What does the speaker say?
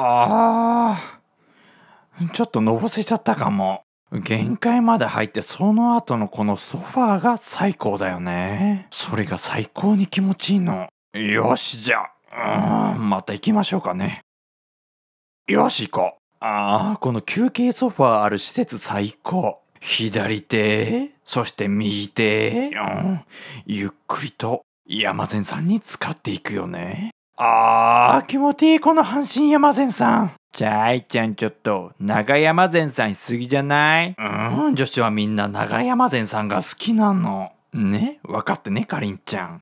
あー、ちょっとのぼせちゃったかも。限界まで入ってその後のこのソファーが最高だよね。それが最高に気持ちいいの。よし、じゃあ、うん、また行きましょうかね。よし、行こう。ああ、この休憩ソファーある施設最高。左手、そして右手、うん、ゆっくりと山善さんに使っていくよね。あー、気持ちいい、この阪神山善さん。じゃあ、いちゃんちょっと、長山善さんしすぎじゃないうん、女子はみんな長山善さんが好きなの。ね分かってね、かりんちゃん。